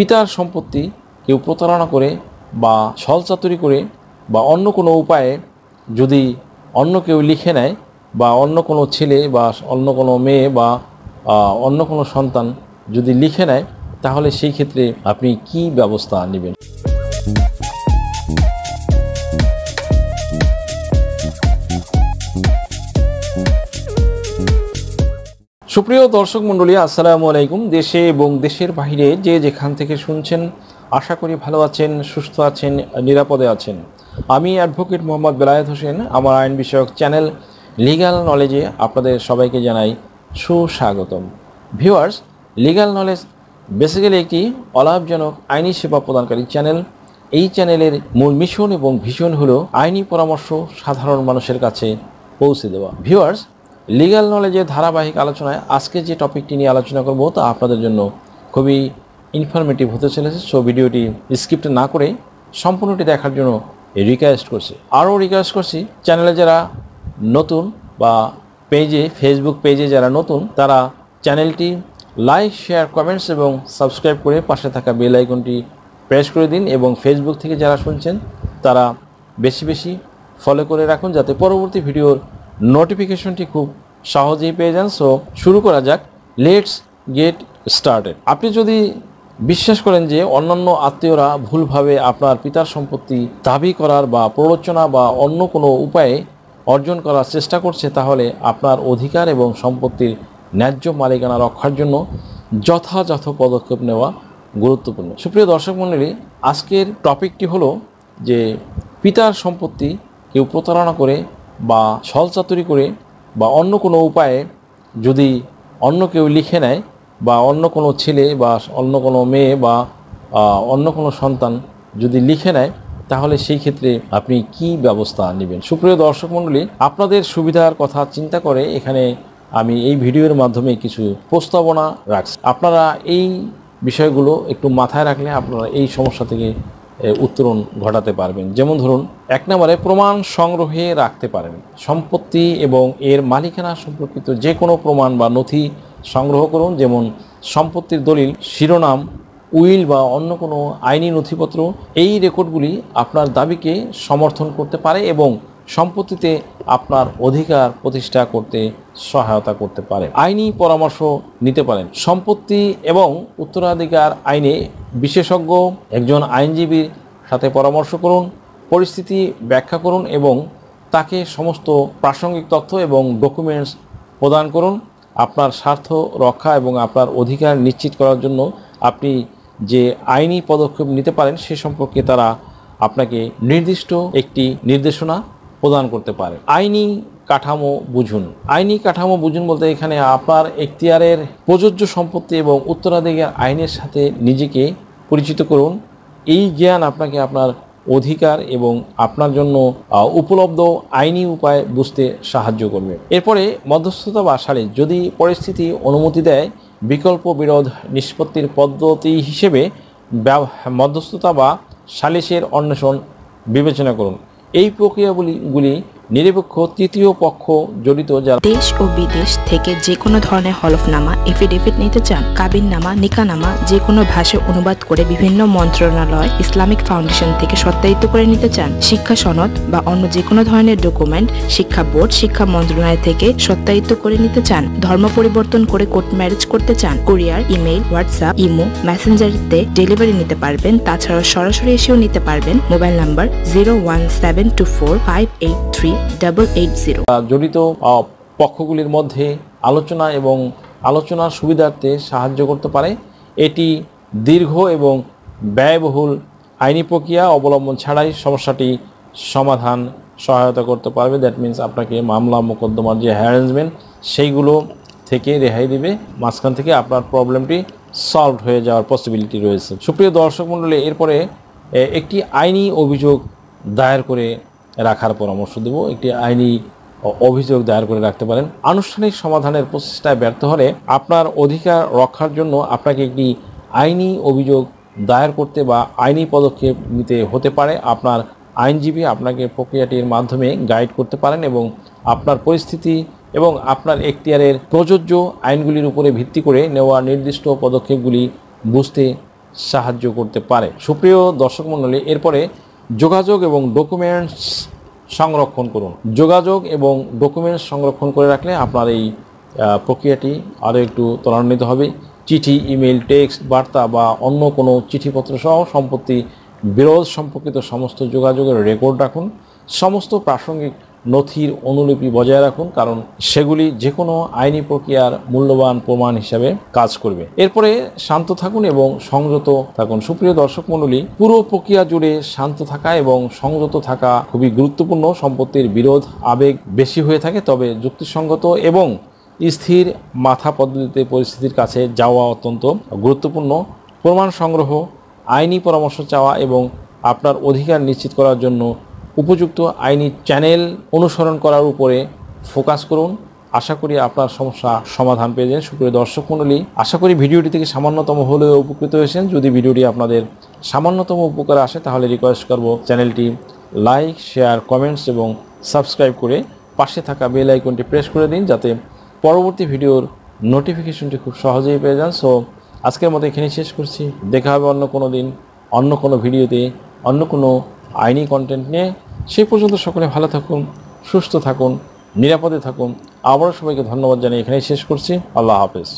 পিতার সম্পত্তি কেউ প্রতারণা করে বা ছলচাতুরি করে বা অন্য কোনো উপায়ে যদি অন্য কেউ লিখে নেয় বা অন্য কোনো ছেলে বা অন্য কোনো মেয়ে বা অন্য কোনো সন্তান যদি লিখে নেয় তাহলে সেই ক্ষেত্রে আপনি কি ব্যবস্থা নেবেন সুপ্রিয় দর্শক মণ্ডলী আসসালামু আলাইকুম দেশে এবং দেশের বাহিরে যে যেখান থেকে শুনছেন আশা করি ভালো আছেন সুস্থ আছেন নিরাপদে আছেন আমি অ্যাডভোকেট মোহাম্মদ বেলায়েত হোসেন আমার আইন বিষয়ক চ্যানেল লিগাল নলেজে আপনাদের সবাইকে জানাই সুস্বাগতম ভিউয়ার্স লিগাল নলেজ বেসিক্যালি একটি অলাভজনক আইনি সেবা প্রদানকারী চ্যানেল এই চ্যানেলের মূল মিশন এবং ভিশন হলো আইনি পরামর্শ সাধারণ মানুষের কাছে পৌঁছে দেওয়া ভিউয়ার্স লিগাল নলেজের ধারাবাহিক আলোচনায় আজকে যে টপিকটি নিয়ে আলোচনা করব তা আপনাদের জন্য খুবই ইনফরমেটিভ হতে চলেছে সো ভিডিওটি স্ক্রিপ্ট না করে সম্পূর্ণটি দেখার জন্য রিকোয়েস্ট করছি আরও রিকোয়েস্ট করছি চ্যানেলে যারা নতুন বা পেজে ফেসবুক পেজে যারা নতুন তারা চ্যানেলটি লাইক শেয়ার কমেন্টস এবং সাবস্ক্রাইব করে পাশে থাকা বেল আইকনটি প্রেস করে দিন এবং ফেসবুক থেকে যারা শুনছেন তারা বেশি বেশি ফলো করে রাখুন যাতে পরবর্তী ভিডিওর নোটিফিকেশনটি খুব সহজেই পেয়ে যান সো শুরু করা যাক লেটস গেট স্টার্টেড আপনি যদি বিশ্বাস করেন যে অন্যান্য আত্মীয়রা ভুলভাবে আপনার পিতার সম্পত্তি দাবি করার বা প্ররোচনা বা অন্য কোনো উপায়ে অর্জন করার চেষ্টা করছে তাহলে আপনার অধিকার এবং সম্পত্তির ন্যায্য মালিকানা রক্ষার জন্য যথাযথ পদক্ষেপ নেওয়া গুরুত্বপূর্ণ সুপ্রিয় দর্শক মণ্ডলী আজকের টপিকটি হলো যে পিতার সম্পত্তি কেউ প্রতারণা করে বা ছলচাতুরি করে বা অন্য কোনো উপায়ে যদি অন্য কেউ লিখে নেয় বা অন্য কোনো ছেলে বা অন্য কোনো মেয়ে বা অন্য কোনো সন্তান যদি লিখে নেয় তাহলে সেই ক্ষেত্রে আপনি কি ব্যবস্থা নেবেন সুপ্রিয় দর্শক মণ্ডলী আপনাদের সুবিধার কথা চিন্তা করে এখানে আমি এই ভিডিওর মাধ্যমে কিছু প্রস্তাবনা রাখছি আপনারা এই বিষয়গুলো একটু মাথায় রাখলে আপনারা এই সমস্যা থেকে উত্তরণ ঘটাতে পারবেন যেমন ধরুন এক নম্বরে প্রমাণ সংগ্রহে রাখতে পারেন সম্পত্তি এবং এর মালিকানা সম্পর্কিত যে কোনো প্রমাণ বা নথি সংগ্রহ করুন যেমন সম্পত্তির দলিল শিরোনাম উইল বা অন্য কোনো আইনি নথিপত্র এই রেকর্ডগুলি আপনার দাবিকে সমর্থন করতে পারে এবং সম্পত্তিতে আপনার অধিকার প্রতিষ্ঠা করতে সহায়তা করতে পারে আইনি পরামর্শ নিতে পারেন সম্পত্তি এবং উত্তরাধিকার আইনে বিশেষজ্ঞ একজন আইনজীবীর সাথে পরামর্শ করুন পরিস্থিতি ব্যাখ্যা করুন এবং তাকে সমস্ত প্রাসঙ্গিক তথ্য এবং ডকুমেন্টস প্রদান করুন আপনার স্বার্থ রক্ষা এবং আপনার অধিকার নিশ্চিত করার জন্য আপনি যে আইনি পদক্ষেপ নিতে পারেন সে সম্পর্কে তারা আপনাকে নির্দিষ্ট একটি নির্দেশনা প্রদান করতে পারে আইনি কাঠামো বুঝুন আইনি কাঠামো বুঝুন বলতে এখানে আপনার এখতিয়ারের প্রযোজ্য সম্পত্তি এবং উত্তরাধিকার আইনের সাথে নিজেকে পরিচিত করুন এই জ্ঞান আপনাকে আপনার অধিকার এবং আপনার জন্য উপলব্ধ আইনি উপায় বুঝতে সাহায্য করবে এরপরে মধ্যস্থতা বা সালিস যদি পরিস্থিতি অনুমতি দেয় বিকল্প বিরোধ নিষ্পত্তির পদ্ধতি হিসেবে মধ্যস্থতা বা সালিসের অন্বেষণ বিবেচনা করুন এই প্রক্রিয়াগুলি গুলি নিরপেক্ষ তৃতীয় পক্ষ জড়িত যারা দেশ ও বিদেশ থেকে যে কোনো ধরনের হলফনামা এফিডেভিট নিতে চান কাবিন নামা নিকানামা যে কোনো ভাষায় অনুবাদ করে বিভিন্ন মন্ত্রণালয় ইসলামিক ফাউন্ডেশন থেকে সত্যায়িত করে নিতে চান শিক্ষা সনদ বা অন্য যে কোনো ধরনের ডকুমেন্ট শিক্ষা বোর্ড শিক্ষা মন্ত্রণালয় থেকে সত্যায়িত করে নিতে চান ধর্ম পরিবর্তন করে কোর্ট ম্যারেজ করতে চান কোরিয়ার ইমেইল হোয়াটসঅ্যাপ ইমো ম্যাসেঞ্জারিতে ডেলিভারি নিতে পারবেন তাছাড়াও সরাসরি এসেও নিতে পারবেন mobile number zero one seven two four five eight three জড়িত পক্ষগুলির মধ্যে আলোচনা এবং আলোচনার সুবিধার্থে সাহায্য করতে পারে এটি দীর্ঘ এবং ব্যয়বহুল আইনি প্রক্রিয়া অবলম্বন ছাড়াই সমস্যাটি সমাধান সহায়তা করতে পারবে দ্যাট মিন্স আপনাকে মামলা মোকদ্দমার যে হ্যারেঞ্জমেন্ট সেইগুলো থেকে রেহাই দিবে মাঝখান থেকে আপনার প্রবলেমটি সলভ হয়ে যাওয়ার পসিবিলিটি রয়েছে সুপ্রিয় দর্শক মণ্ডলী এরপরে একটি আইনি অভিযোগ দায়ের করে রাখার পরামর্শ দেব একটি আইনি অভিযোগ দায়ের করে রাখতে পারেন আনুষ্ঠানিক সমাধানের প্রচেষ্টায় ব্যর্থ হলে আপনার অধিকার রক্ষার জন্য আপনাকে একটি আইনি অভিযোগ দায়ের করতে বা আইনি পদক্ষেপ নিতে হতে পারে আপনার আইনজীবী আপনাকে প্রক্রিয়াটির মাধ্যমে গাইড করতে পারেন এবং আপনার পরিস্থিতি এবং আপনার এখতিয়ারের প্রযোজ্য আইনগুলির উপরে ভিত্তি করে নেওয়া নির্দিষ্ট পদক্ষেপগুলি বুঝতে সাহায্য করতে পারে সুপ্রিয় দর্শক মণ্ডলী এরপরে যোগাযোগ এবং ডকুমেন্টস সংরক্ষণ করুন যোগাযোগ এবং ডকুমেন্টস সংরক্ষণ করে রাখলে আপনার এই প্রক্রিয়াটি আরও একটু ত্বরান্বিত হবে চিঠি ইমেল টেক্সট বার্তা বা অন্য কোনো চিঠিপত্র সহ সম্পত্তি বিরোধ সম্পর্কিত সমস্ত যোগাযোগের রেকর্ড রাখুন সমস্ত প্রাসঙ্গিক নথির অনুলিপি বজায় রাখুন কারণ সেগুলি যে কোনো আইনি প্রক্রিয়ার মূল্যবান প্রমাণ হিসাবে কাজ করবে এরপরে শান্ত থাকুন এবং সংযত থাকুন সুপ্রিয় দর্শক মণ্ডলী পুরো প্রক্রিয়া জুড়ে শান্ত থাকা এবং সংযত থাকা খুবই গুরুত্বপূর্ণ সম্পত্তির বিরোধ আবেগ বেশি হয়ে থাকে তবে যুক্তিসঙ্গত এবং স্থির মাথা পদ্ধতিতে পরিস্থিতির কাছে যাওয়া অত্যন্ত গুরুত্বপূর্ণ প্রমাণ সংগ্রহ আইনি পরামর্শ চাওয়া এবং আপনার অধিকার নিশ্চিত করার জন্য উপযুক্ত আইনি চ্যানেল অনুসরণ করার উপরে ফোকাস করুন আশা করি আপনার সমস্যা সমাধান পেয়ে যান সুপ্রিয় দর্শক মণ্ডলী আশা করি ভিডিওটি থেকে সামান্যতম হলেও উপকৃত হয়েছেন যদি ভিডিওটি আপনাদের সামান্যতম উপকার আসে তাহলে রিকোয়েস্ট করব চ্যানেলটি লাইক শেয়ার কমেন্টস এবং সাবস্ক্রাইব করে পাশে থাকা বেল আইকনটি প্রেস করে দিন যাতে পরবর্তী ভিডিওর নোটিফিকেশনটি খুব সহজেই পেয়ে যান সো আজকের মতো এখানে শেষ করছি দেখা হবে অন্য কোনো দিন অন্য কোনো ভিডিওতে অন্য কোনো আইনি কন্টেন্ট নিয়ে সেই পর্যন্ত সকলে ভালো থাকুন সুস্থ থাকুন নিরাপদে থাকুন আবারও সবাইকে ধন্যবাদ জানিয়ে এখানেই শেষ করছি আল্লাহ হাফেজ